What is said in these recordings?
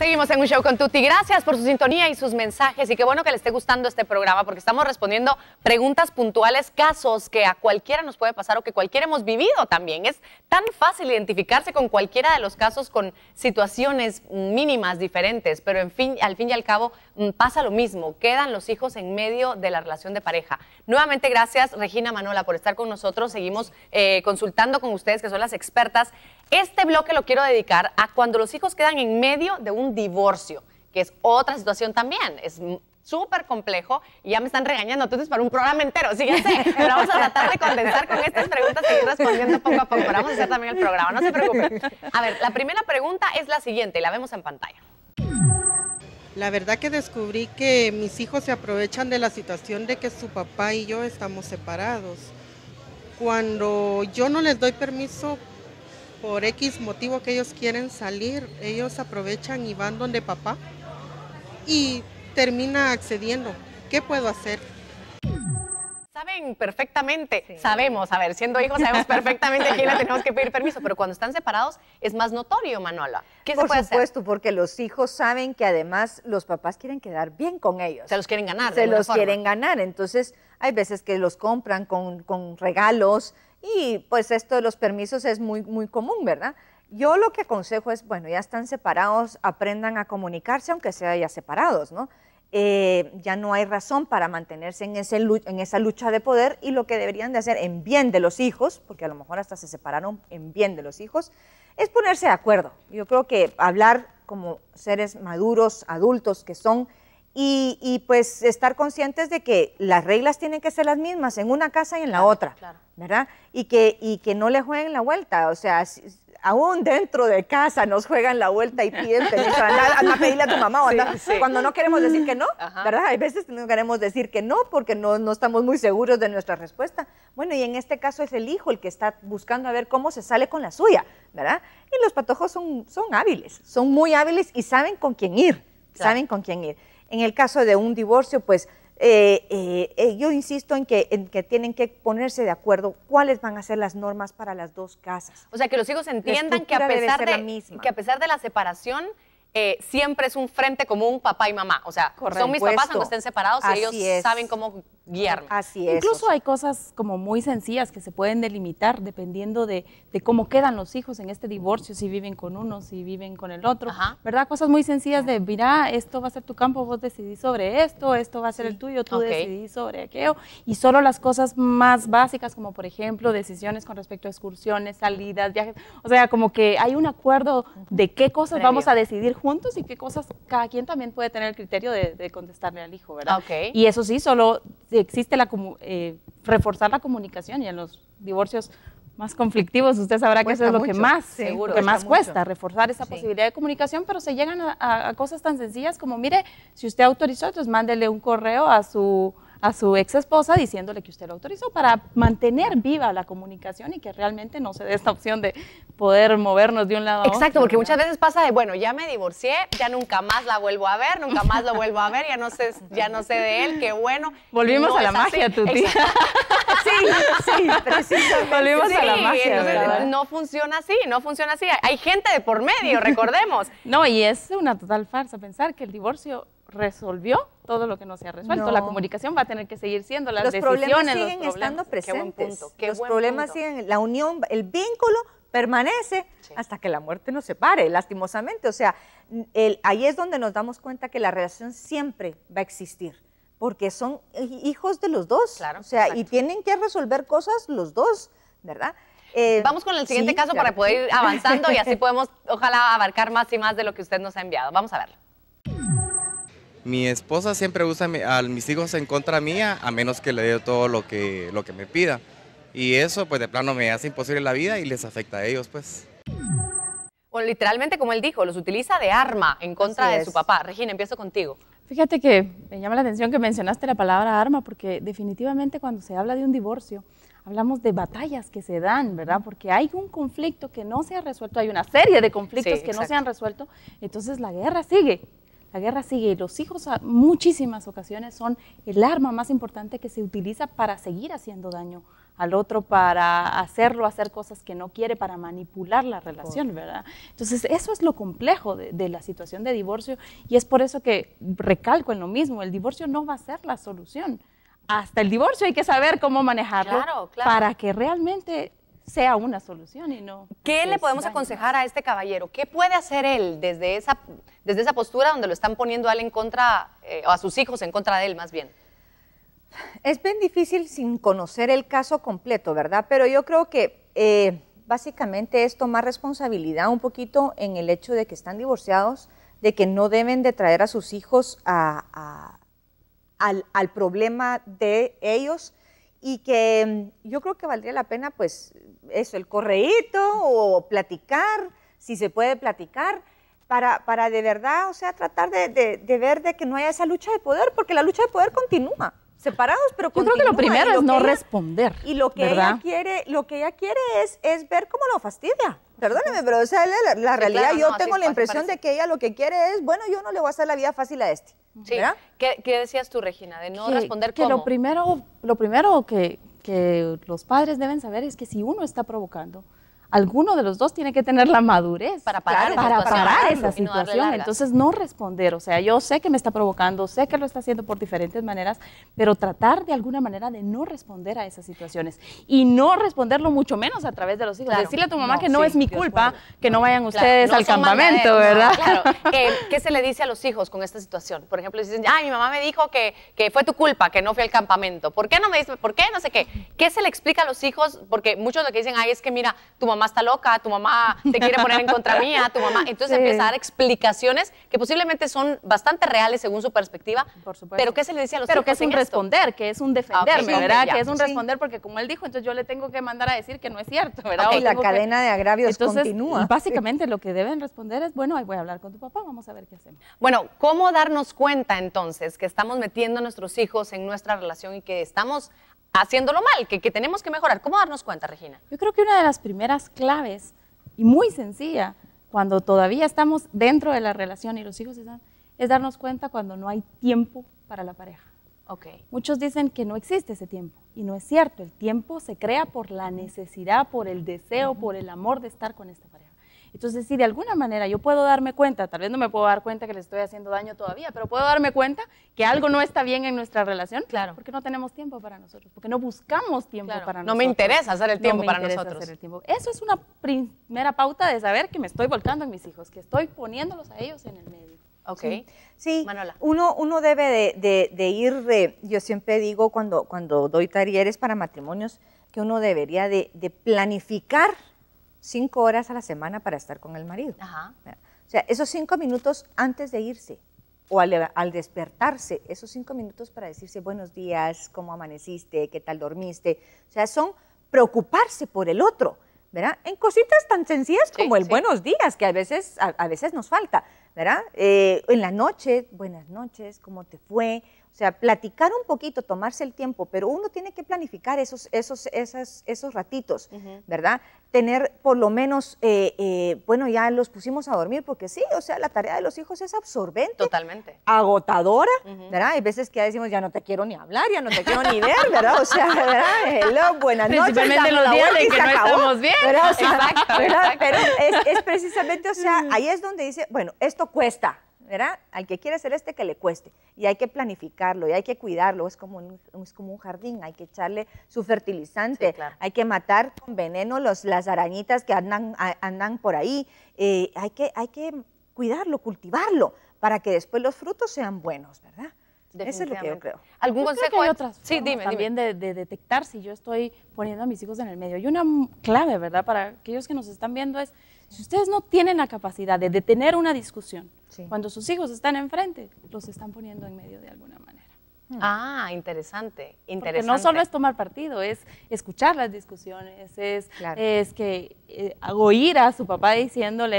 Seguimos en un show con Tuti. Gracias por su sintonía y sus mensajes. Y qué bueno que le esté gustando este programa porque estamos respondiendo preguntas puntuales, casos que a cualquiera nos puede pasar o que cualquiera hemos vivido también. Es tan fácil identificarse con cualquiera de los casos con situaciones mínimas diferentes, pero en fin, al fin y al cabo mm, pasa lo mismo. Quedan los hijos en medio de la relación de pareja. Nuevamente, gracias Regina Manola por estar con nosotros. Seguimos eh, consultando con ustedes que son las expertas. Este bloque lo quiero dedicar a cuando los hijos quedan en medio de un divorcio, que es otra situación también. Es súper complejo y ya me están regañando. Entonces, para un programa entero, sí, pero vamos a tratar de condensar con estas preguntas y ir respondiendo poco a poco. vamos a hacer también el programa, no se preocupen. A ver, la primera pregunta es la siguiente la vemos en pantalla. La verdad que descubrí que mis hijos se aprovechan de la situación de que su papá y yo estamos separados. Cuando yo no les doy permiso por X motivo que ellos quieren salir, ellos aprovechan y van donde papá y termina accediendo. ¿Qué puedo hacer? Saben perfectamente, sabemos, a ver, siendo hijos sabemos perfectamente a quién le tenemos que pedir permiso, pero cuando están separados es más notorio, Manola. ¿Qué Por se puede supuesto, porque los hijos saben que además los papás quieren quedar bien con ellos. Se los quieren ganar. Se los quieren ganar, entonces hay veces que los compran con, regalos y pues esto de los permisos es muy, muy común, ¿verdad? Yo lo que aconsejo es, bueno, ya están separados, aprendan a comunicarse, aunque sea ya separados, ¿no? Eh, ya no hay razón para mantenerse en, en esa lucha de poder y lo que deberían de hacer en bien de los hijos, porque a lo mejor hasta se separaron en bien de los hijos, es ponerse de acuerdo. Yo creo que hablar como seres maduros, adultos que son, y, pues estar conscientes de que las reglas tienen que ser las mismas en una casa y en la otra, ¿verdad? Y que, y que no le jueguen la vuelta, o sea, aún dentro de casa nos juegan la vuelta y piden permiso, a pedirle a tu mamá, cuando no queremos decir que no, ¿verdad? Hay veces que no queremos decir que no porque no, no estamos muy seguros de nuestra respuesta. Bueno, y en este caso es el hijo el que está buscando a ver cómo se sale con la suya, ¿verdad? Y los patojos son, son hábiles, son muy hábiles y saben con quién ir, saben con quién ir. En el caso de un divorcio, pues eh, eh, eh, yo insisto en que, tienen que ponerse de acuerdo cuáles van a ser las normas para las dos casas. O sea, que los hijos entiendan que a, pesar de, que a pesar de la separación, siempre es un frente común papá y mamá. O sea, son mis papás cuando estén separados ellos saben cómo Así es. Incluso hay cosas como muy sencillas que se pueden delimitar dependiendo de, cómo quedan los hijos en este divorcio, si viven con uno, si viven con el otro, ¿verdad? Cosas muy sencillas de, mira, esto va a ser tu campo, vos decidís sobre esto, esto va a ser el tuyo, tú decidís sobre aquello. Y solo las cosas más básicas, como por ejemplo decisiones con respecto a excursiones, salidas, viajes, o sea, como que hay un acuerdo de qué cosas vamos a decidir juntos y qué cosas cada quien también puede tener el criterio de, contestarle al hijo, ¿verdad? Y eso sí, solo existe la eh, reforzar la comunicación y en los divorcios más conflictivos, usted sabrá que eso es lo que más, que más cuesta, reforzar esa posibilidad de comunicación, pero se llegan a, a, cosas tan sencillas como, mire, si usted autorizó, entonces mándele un correo a su a su exesposa diciéndole que usted lo autorizó para mantener viva la comunicación y que realmente no se dé esta opción de poder movernos de un lado a otro. Exacto, porque muchas veces pasa de, bueno, ya me divorcié, ya nunca más la vuelvo a ver, nunca más lo vuelvo a ver, ya no sé, ya no sé de él, qué bueno. Volvimos a la magia, tu tía. Sí, sí, precisamente. Volvimos a la magia. no funciona así, no funciona así. Hay gente de por medio, recordemos. No, y es una total farsa pensar que el divorcio resolvió todo lo que no se ha resuelto. La comunicación va a tener que seguir siendo las los Problemas siguen los estando presentes. los problemas siguen, la unión, el vínculo permanece hasta que la muerte nos separe, lastimosamente. O sea, ahí es donde nos damos cuenta que la relación siempre va a existir, porque son hijos de los dos. Claro, o sea, y tienen que resolver cosas los dos, ¿verdad? Eh, Vamos con el siguiente caso para poder ir avanzando y así podemos, ojalá, abarcar más y más de lo que usted nos ha enviado. Vamos a verlo mi esposa siempre usa a mis hijos en contra mía, a menos que le dé todo lo que, lo que me pida. Y eso, pues de plano, me hace imposible la vida y les afecta a ellos, pues. Bueno, literalmente, como él dijo, los utiliza de arma en contra de su papá. Regina, empiezo contigo. Fíjate que me llama la atención que mencionaste la palabra arma, porque definitivamente cuando se habla de un divorcio, hablamos de batallas que se dan, ¿verdad? Porque hay un conflicto que no se ha resuelto, hay una serie de conflictos que no se han resuelto, entonces la guerra sigue, la guerra sigue y los hijos a muchísimas ocasiones son el arma más importante que se utiliza para seguir haciendo daño al otro, para hacerlo, hacer cosas que no quiere, para manipular la relación, ¿verdad? Entonces, eso es lo complejo de, la situación de divorcio y es por eso que recalco en lo mismo, el divorcio no va a ser la solución hasta el divorcio hay que saber cómo manejarlo para que realmente sea una solución y no. ¿Qué le podemos aconsejar a este caballero? ¿Qué puede hacer él desde esa, desde esa postura donde lo están poniendo a él en contra, o eh, a sus hijos en contra de él más bien? Es bien difícil sin conocer el caso completo, ¿verdad? Pero yo creo que eh, básicamente es tomar responsabilidad un poquito en el hecho de que están divorciados, de que no deben de traer a sus hijos al, al problema de ellos y que mm, yo creo que valdría la pena, pues, eso, el correíto o platicar, si se puede platicar, para, para de verdad, o sea, tratar de, ver de que no haya esa lucha de poder, porque la lucha de poder continúa, separados, pero Yo creo que lo primero es no responder, Y lo que, ella quiere, lo que ella quiere es, es ver cómo lo fastidia. Perdóneme, pero la, realidad, yo tengo la impresión de que ella lo que quiere es, bueno, yo no le voy a hacer la vida fácil a este. Sí. ¿Qué, decías tú, Regina, de no responder que lo primero, lo primero que, que los padres deben saber es que si uno está provocando, alguno de los dos tiene que tener la madurez para parar, esa situación. Entonces, no responder. O sea, yo sé que me está provocando, sé que lo está haciendo por diferentes maneras, pero tratar de alguna manera de no responder a esas situaciones. Y no responderlo mucho menos a través de los hijos. Decirle a tu mamá que no es mi culpa, que no vayan ustedes al campamento, ¿verdad? Claro. Eh, ¿Qué se le dice a los hijos con esta situación? Por ejemplo, dicen, ay, mi mamá me dijo que, que fue tu culpa, que no fui al campamento. ¿Por qué no me dice, por qué? No sé qué. ¿Qué se le explica a los hijos? Porque muchos lo que dicen, ay, es que mira, tu mamá mamá está loca, tu mamá te quiere poner en contra mía, tu mamá. Entonces empieza a dar explicaciones que posiblemente son bastante reales según su perspectiva. Por Pero ¿qué se le dice a los Pero que es un responder, que es un defenderme, ah, ¿verdad? que es un responder porque como él dijo, entonces yo le tengo que mandar a decir que no es cierto, ¿verdad? y la cadena de agravios entonces, continúa. Básicamente lo que deben responder es, bueno, ahí voy a hablar con tu papá, vamos a ver qué hacemos. Bueno, ¿cómo darnos cuenta entonces que estamos metiendo a nuestros hijos en nuestra relación y que estamos haciéndolo mal, que, tenemos que mejorar. ¿Cómo darnos cuenta, Regina? Yo creo que una de las primeras claves, y muy sencilla, cuando todavía estamos dentro de la relación y los hijos están, es darnos cuenta cuando no hay tiempo para la pareja. Okay. Muchos dicen que no existe ese tiempo y no es cierto. El tiempo se crea por la necesidad, por el deseo, por el amor de estar con esta pareja. Entonces, si de alguna manera yo puedo darme cuenta, tal vez no me puedo dar cuenta que le estoy haciendo daño todavía, pero puedo darme cuenta que algo no está bien en nuestra relación, claro. porque no tenemos tiempo para nosotros, porque no buscamos tiempo para nosotros. No me interesa hacer el tiempo no para nosotros. Hacer el tiempo. Eso es una primera pauta de saber que me estoy volcando en mis hijos, que estoy poniéndolos a ellos en el medio. Ok. Sí, Manola. Uno, uno debe de, de, ir, yo siempre digo cuando, cuando doy talleres para matrimonios, que uno debería de planificar cinco horas a la semana para estar con el marido. O sea, esos cinco minutos antes de irse o al, despertarse, esos cinco minutos para decirse buenos días, cómo amaneciste, qué tal dormiste. O sea, son preocuparse por el otro, ¿verdad? En cositas tan sencillas como el buenos días, que a veces, a, veces nos falta, ¿verdad? Eh, en la noche, buenas noches, cómo te fue, o sea, platicar un poquito, tomarse el tiempo, pero uno tiene que planificar esos, esos, esas, esos ratitos, ¿verdad? Tener por lo menos, eh, eh, bueno, ya los pusimos a dormir, porque sí, o sea, la tarea de los hijos es absorbente. Totalmente. Agotadora, ¿verdad? Hay veces que ya decimos, ya no te quiero ni hablar, ya no te quiero ni ver, ¿verdad? O sea, ¿verdad? Hello, buenas noches. Principalmente los días en que no estamos bien. exacto, Pero es, precisamente, o sea, mm. ahí es donde dice, bueno, esto cuesta, ¿verdad? Al que quiere ser este, que le cueste. Y hay que planificarlo y hay que cuidarlo. Es como un, es como un jardín, hay que echarle su fertilizante, hay que matar con veneno los, las arañitas que andan, andan por ahí. Eh, hay, que, hay que cuidarlo, cultivarlo, para que después los frutos sean buenos, ¿verdad? Eso es lo que yo creo. ¿Algún consejo? Creo hay otras sí, dime, también De, detectar si yo estoy poniendo a mis hijos en el medio. Y una clave, ¿verdad? Para aquellos que nos están viendo es, si ustedes no tienen la capacidad de detener una discusión, cuando sus hijos están enfrente, los están poniendo en medio de alguna manera. Ah, interesante, interesante. Porque no solo es tomar partido, es escuchar las discusiones, es, es que eh, oír a su papá es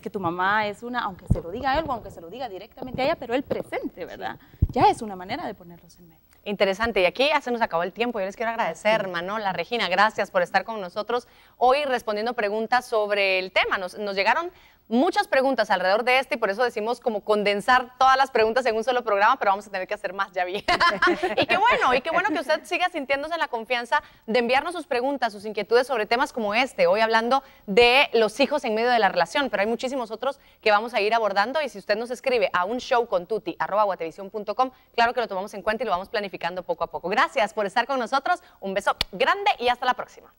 que tu mamá es una, aunque se lo diga algo, aunque se lo diga directamente a ella, pero el presente, ¿verdad? Ya es una manera de ponerlos en medio. Interesante, y aquí ya se nos acabó el tiempo. Yo les quiero agradecer, Manola, Regina, gracias por estar con nosotros hoy respondiendo preguntas sobre el tema. Nos, nos llegaron muchas preguntas alrededor de este y por eso decimos como condensar todas las preguntas en un solo programa, pero vamos a tener que hacer más, ya vi. y qué bueno, y qué bueno que usted siga sintiéndose en la confianza de enviarnos sus preguntas, sus inquietudes sobre temas como este. Hoy hablando de los hijos en medio de la relación, pero hay muchísimos otros que vamos a ir abordando y si usted nos escribe a un show con tuti, claro que lo tomamos en cuenta y lo vamos planificando poco a poco. Gracias por estar con nosotros, un beso grande y hasta la próxima.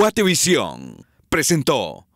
Guatevisión presentó